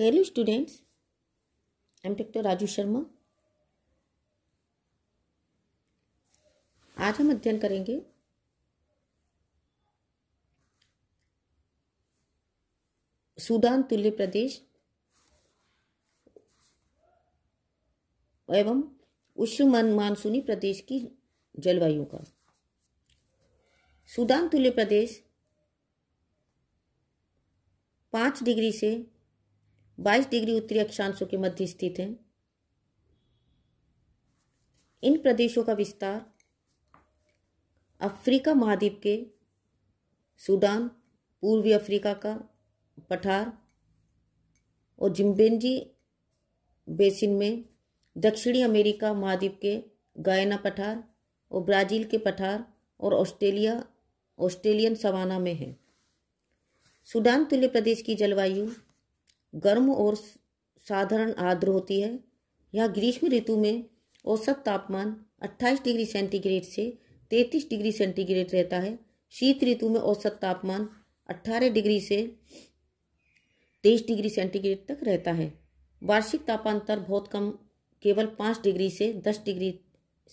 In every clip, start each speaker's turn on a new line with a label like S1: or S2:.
S1: hello students I am doctor Raju Sharma आज हम अध्ययन करेंगे सूडान तुल्य प्रदेश एवं उष्ण मानसूनी प्रदेश की जलवायु का सूडान तुल्य प्रदेश पाँच डिग्री से 22 डिग्री उत्तरी अक्षांशों के मध्य स्थित हैं इन प्रदेशों का विस्तार अफ्रीका महाद्वीप के सूडान पूर्वी अफ्रीका का पठार और जिम्बेंजी बेसिन में दक्षिणी अमेरिका महाद्वीप के गायना पठार और ब्राज़ील के पठार और ऑस्ट्रेलिया ऑस्ट्रेलियन सवाना में है सूडान तुल्य प्रदेश की जलवायु गर्म और साधारण आर्द्र होती है यह ग्रीष्म ऋतु में औसत तापमान 28 डिग्री सेंटीग्रेड से 33 डिग्री सेंटीग्रेड रहता है शीत ऋतु में औसत तापमान 18 डिग्री से 23 डिग्री सेंटीग्रेड तक रहता है वार्षिक तापांतर बहुत कम केवल पाँच डिग्री से दस डिग्री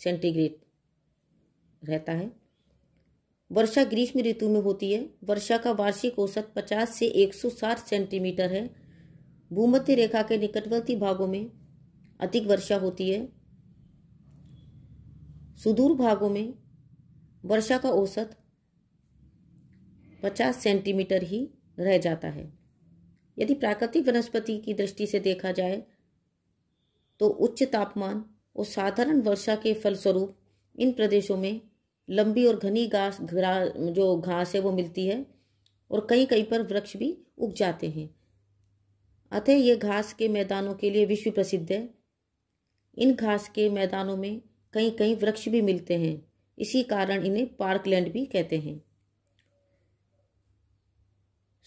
S1: सेंटीग्रेड रहता है वर्षा ग्रीष्म ऋतु में होती है वर्षा का वार्षिक औसत 50 से 160 सेंटीमीटर है भूमध्य रेखा के निकटवर्ती भागों में अधिक वर्षा होती है सुदूर भागों में वर्षा का औसत 50 सेंटीमीटर ही रह जाता है यदि प्राकृतिक वनस्पति की दृष्टि से देखा जाए तो उच्च तापमान और साधारण वर्षा के फलस्वरूप इन प्रदेशों में लंबी और घनी घास जो घास है वो मिलती है और कहीं कहीं पर वृक्ष भी उग जाते हैं अतः ये घास के मैदानों के लिए विश्व प्रसिद्ध है इन घास के मैदानों में कई कई वृक्ष भी मिलते हैं इसी कारण इन्हें पार्कलैंड भी कहते हैं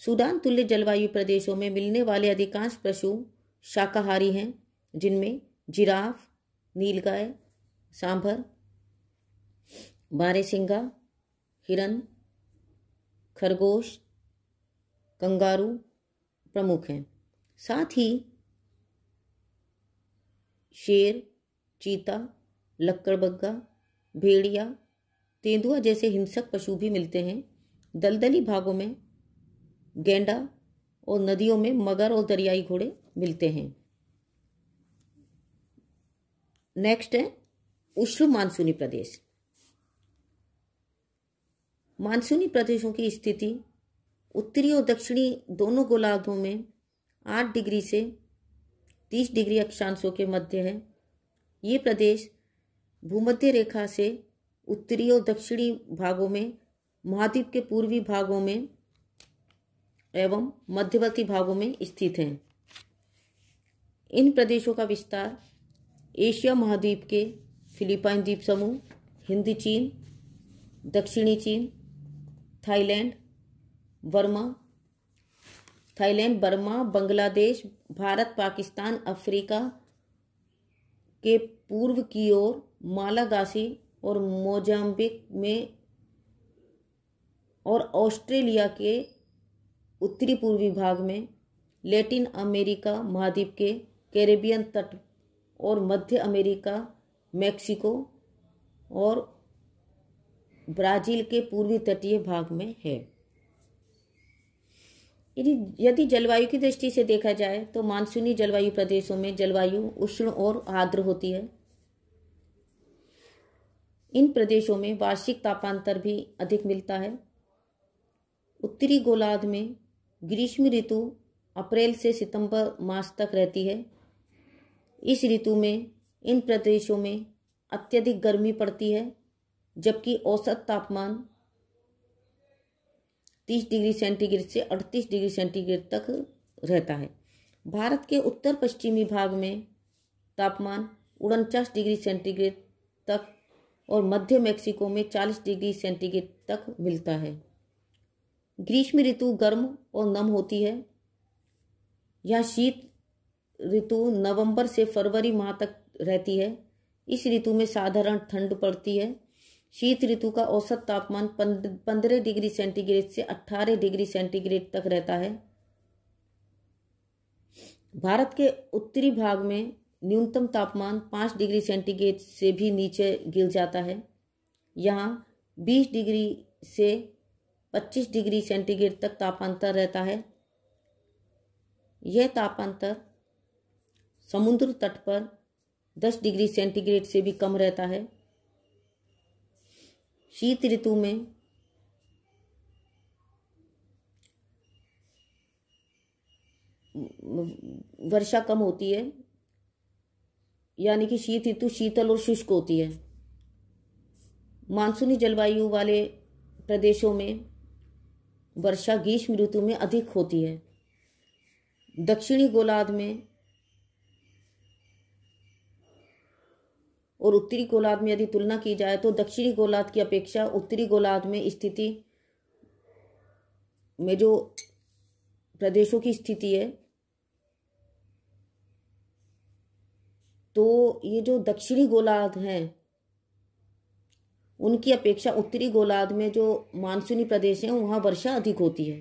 S1: सूडान तुल्य जलवायु प्रदेशों में मिलने वाले अधिकांश पशु शाकाहारी हैं जिनमें जिराफ नीलगाय सांभर बारहसिंगा हिरन खरगोश कंगारू प्रमुख हैं साथ ही शेर चीता लक्कड़बग्गा भेड़िया तेंदुआ जैसे हिंसक पशु भी मिलते हैं दलदली भागों में गेंडा और नदियों में मगर और दरियाई घोड़े मिलते हैं नेक्स्ट है उष्ण मानसूनी प्रदेश मानसूनी प्रदेशों की स्थिति उत्तरी और दक्षिणी दोनों गोलार्धों में आठ डिग्री से तीस डिग्री अक्षांशों के मध्य है ये प्रदेश भूमध्य रेखा से उत्तरी और दक्षिणी भागों में महाद्वीप के पूर्वी भागों में एवं मध्यवर्ती भागों में स्थित हैं इन प्रदेशों का विस्तार एशिया महाद्वीप के फिलीपाइन द्वीप समूह हिंदी चीन दक्षिणी चीन Thailand Burma Thailand Burma Bangladesh Bharat Pakistan Africa के पूर्व की ओर मालागासी और मोजाम्बिक में और ऑस्ट्रेलिया के उत्तरी पूर्वी भाग में लेटिन अमेरिका महाद्वीप के कैरेबियन तट और मध्य अमेरिका मेक्सिको और ब्राज़ील के पूर्वी तटीय भाग में है यदि यदि जलवायु की दृष्टि से देखा जाए तो मानसूनी जलवायु प्रदेशों में जलवायु उष्ण और आर्द्र होती है इन प्रदेशों में वार्षिक तापांतर भी अधिक मिलता है उत्तरी गोलार्ध में ग्रीष्म ऋतु अप्रैल से सितंबर मास तक रहती है इस ऋतु में इन प्रदेशों में अत्यधिक गर्मी पड़ती है जबकि औसत तापमान 30 डिग्री सेंटीग्रेड से 38 डिग्री सेंटीग्रेड तक रहता है भारत के उत्तर पश्चिमी भाग में तापमान उनचास डिग्री सेंटीग्रेड तक और मध्य मैक्सिको में 40 डिग्री सेंटीग्रेड तक मिलता है ग्रीष्म ऋतु गर्म और नम होती है यह शीत ऋतु नवंबर से फरवरी माह तक रहती है इस ऋतु में साधारण ठंड पड़ती है शीत ऋतु का औसत तापमान पंद्रह डिग्री सेंटीग्रेड से अट्ठारह डिग्री सेंटीग्रेड तक रहता है भारत के उत्तरी भाग में न्यूनतम तापमान पाँच डिग्री सेंटीग्रेड से भी नीचे गिर जाता है यहाँ बीस डिग्री से पच्चीस डिग्री सेंटीग्रेड तक तापांतर रहता है यह तापांतर समुद्र तट पर दस डिग्री सेंटीग्रेड से भी कम रहता है शीत ऋतु में वर्षा कम होती है यानी कि शीत ऋतु शीतल और शुष्क होती है मानसूनी जलवायु वाले प्रदेशों में वर्षा ग्रीष्म ऋतु में अधिक होती है दक्षिणी गोलार्ध में और उत्तरी गोलार्ध में यदि तुलना की जाए तो दक्षिणी गोलार्ध की अपेक्षा उत्तरी गोलार्ध में स्थिति में जो प्रदेशों की स्थिति है तो ये जो दक्षिणी गोलार्ध है उनकी अपेक्षा उत्तरी गोलार्ध में जो मानसूनी प्रदेश है वहां वर्षा अधिक होती है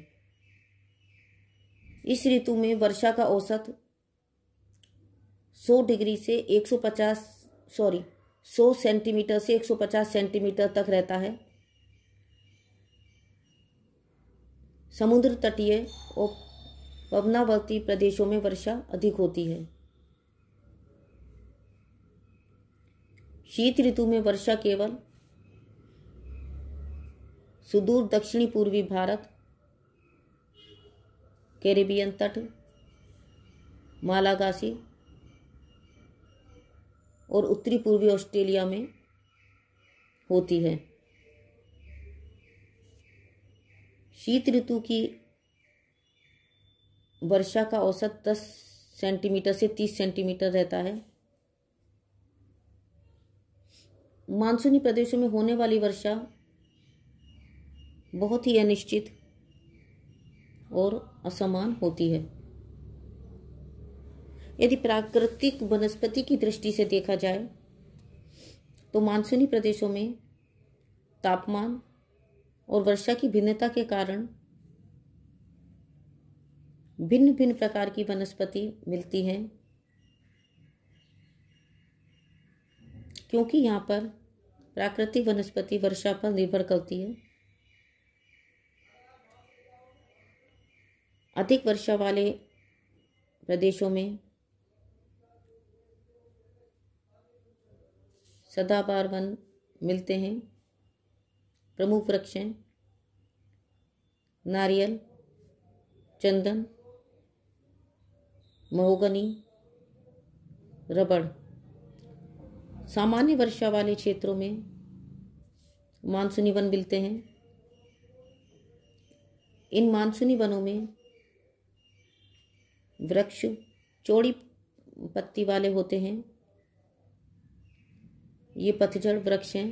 S1: इस ऋतु में वर्षा का औसत 100 डिग्री से 150 सॉरी 100 सेंटीमीटर से 150 सेंटीमीटर तक रहता है समुद्र तटीय और पवनावर्ती प्रदेशों में वर्षा अधिक होती है शीत ऋतु में वर्षा केवल सुदूर दक्षिणी पूर्वी भारत कैरेबियन तट मालागासी और उत्तरी पूर्वी ऑस्ट्रेलिया में होती है शीत ऋतु की वर्षा का औसत 10 सेंटीमीटर से 30 सेंटीमीटर रहता है मानसूनी प्रदेशों में होने वाली वर्षा बहुत ही अनिश्चित और असमान होती है यदि प्राकृतिक वनस्पति की दृष्टि से देखा जाए तो मानसूनी प्रदेशों में तापमान और वर्षा की भिन्नता के कारण भिन्न भिन्न प्रकार की वनस्पति मिलती है क्योंकि यहाँ पर प्राकृतिक वनस्पति वर्षा पर निर्भर करती है अधिक वर्षा वाले प्रदेशों में सदाबार वन मिलते हैं प्रमुख वृक्ष हैं नारियल चंदन महोगनी रबड़ सामान्य वर्षा वाले क्षेत्रों में मानसूनी वन मिलते हैं इन मानसूनी वनों में वृक्ष चौड़ी पत्ती वाले होते हैं ये पतझड़ वृक्ष हैं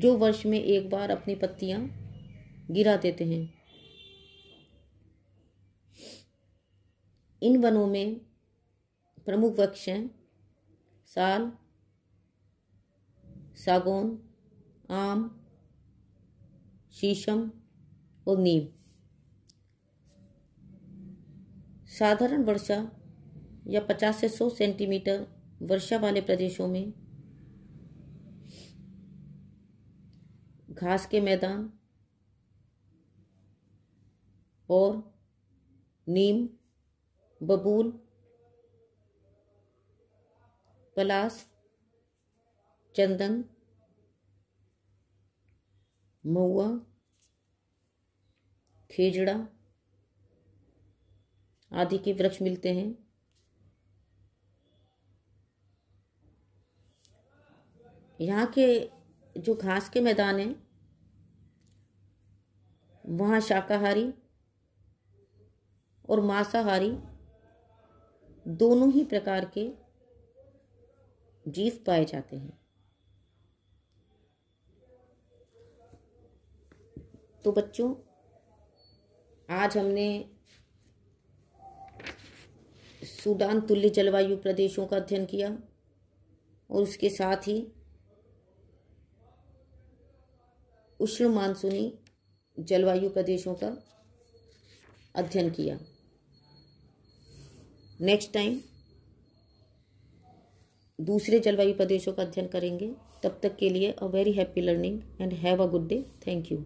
S1: जो वर्ष में एक बार अपनी पत्तियां गिरा देते हैं इन वनों में प्रमुख वृक्ष हैं साल सागौन आम शीशम और नीम साधारण वर्षा या 50 से 100 सेंटीमीटर वर्षा वाले प्रदेशों में घास के मैदान और नीम बबूल पलास चंदन महुआ खेजड़ा आदि के वृक्ष मिलते हैं यहाँ के जो घास के मैदान हैं वहाँ शाकाहारी और मांसाहारी दोनों ही प्रकार के जीव पाए जाते हैं तो बच्चों आज हमने सूडान तुल्य जलवायु प्रदेशों का अध्ययन किया और उसके साथ ही उष्ण मानसूनी जलवायु प्रदेशों का अध्ययन किया नेक्स्ट टाइम दूसरे जलवायु प्रदेशों का अध्ययन करेंगे तब तक के लिए a very happy learning and have a good day thank you